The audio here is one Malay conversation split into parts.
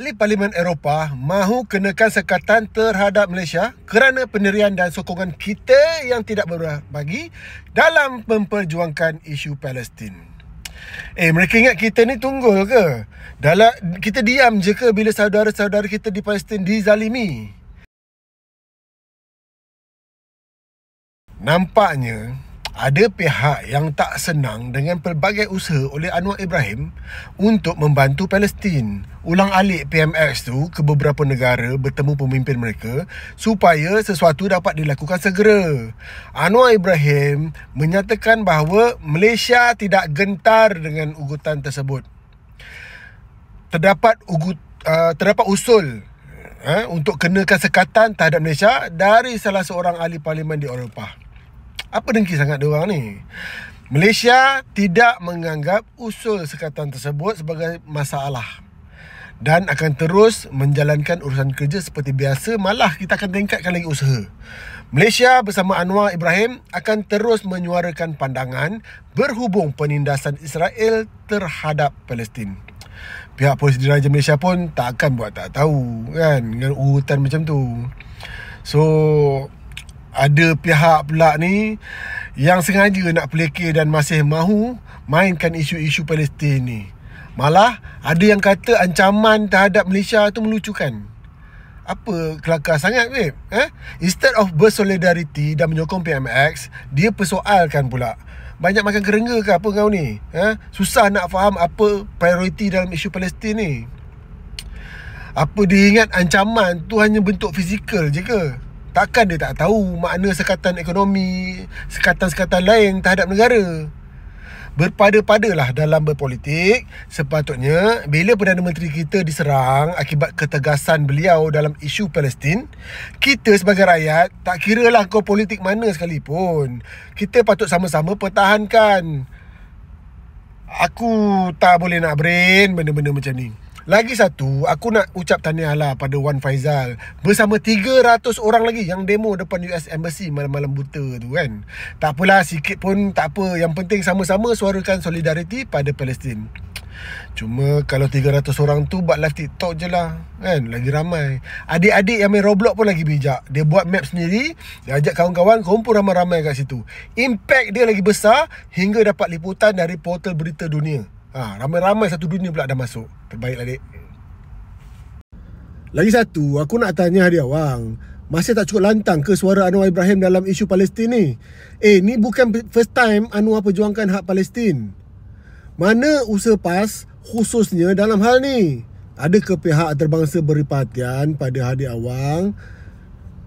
Ahli Parlimen Eropah mahu kenakan sekatan terhadap Malaysia kerana pendirian dan sokongan kita yang tidak berubah bagi dalam memperjuangkan isu Palestin. Eh, mereka ingat kita ni tunggul ke? Dalam, kita diam je ke bila saudara-saudara kita di Palestin dizalimi? Nampaknya, ada pihak yang tak senang dengan pelbagai usaha oleh Anwar Ibrahim untuk membantu Palestin. Ulang alik PMX tu ke beberapa negara bertemu pemimpin mereka supaya sesuatu dapat dilakukan segera. Anwar Ibrahim menyatakan bahawa Malaysia tidak gentar dengan ugutan tersebut. Terdapat ugut uh, terdapat usul uh, untuk kenakan sekatan terhadap Malaysia dari salah seorang ahli parlimen di Eropah. Apa dengki sangat diorang ni? Malaysia tidak menganggap usul sekatan tersebut sebagai masalah dan akan terus menjalankan urusan kerja seperti biasa malah kita akan tingkatkan lagi usaha. Malaysia bersama Anwar Ibrahim akan terus menyuarakan pandangan berhubung penindasan Israel terhadap Palestin. Pihak polis diraja Malaysia pun tak akan buat tak tahu kan dengan urutan macam tu. So ada pihak pula ni yang sengaja nak peleke dan masih mahu mainkan isu-isu Palestin ni. Malah ada yang kata ancaman terhadap Malaysia tu melucukan. Apa kelakar sangat ni? Eh? Instead of bersolidariti dan menyokong PMX, dia persoalkan pula. Banyak makan kerengga ke apa kau ni? Eh? Susah nak faham apa prioriti dalam isu Palestin ni. Apa diingat ancaman tu hanya bentuk fizikal je ke? takkan dia tak tahu makna sekatan ekonomi, sekatan-sekatan lain terhadap negara. Berpada-padalah dalam berpolitik, sepatutnya bila Perdana Menteri kita diserang akibat ketegasan beliau dalam isu Palestin, kita sebagai rakyat tak kira lah kau politik mana sekalipun, kita patut sama-sama pertahankan. Aku tak boleh nak brain benda-benda macam ni. Lagi satu, aku nak ucap tahniah lah pada Wan Faizal bersama 300 orang lagi yang demo depan US Embassy malam-malam buta tu kan. Tak apalah sikit pun tak apa, yang penting sama-sama suarakan solidariti pada Palestin. Cuma kalau 300 orang tu buat live TikTok je lah Kan lagi ramai Adik-adik yang main Roblox pun lagi bijak Dia buat map sendiri Dia ajak kawan-kawan kumpul ramai-ramai kat situ Impact dia lagi besar Hingga dapat liputan dari portal berita dunia Ha, ramai-ramai satu dunia pula dah masuk. Terbaiklah, dek. Lagi satu, aku nak tanya dia, Awang, Masih tak cukup lantang ke suara Anwar Ibrahim dalam isu Palestin ni? Eh, ni bukan first time Anwar perjuangkan hak Palestin. Mana usaha PAS khususnya dalam hal ni? Ada ke pihak antarabangsa beri perhatian pada Hadi Awang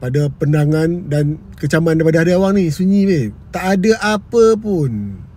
pada pendangan dan kecaman daripada Hadi Awang ni? Sunyi, babe. Tak ada apa pun.